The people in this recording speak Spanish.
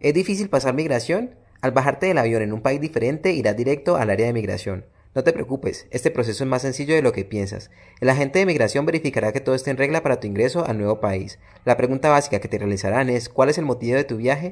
Es difícil pasar migración. Al bajarte del avión en un país diferente irás directo al área de migración. No te preocupes, este proceso es más sencillo de lo que piensas. El agente de migración verificará que todo esté en regla para tu ingreso al nuevo país. La pregunta básica que te realizarán es ¿cuál es el motivo de tu viaje?